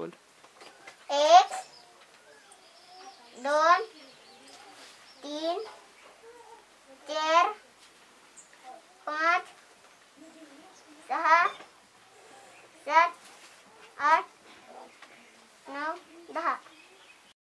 बोल एक दोन तीन चार पाँच सहा सात आठ नौ दहा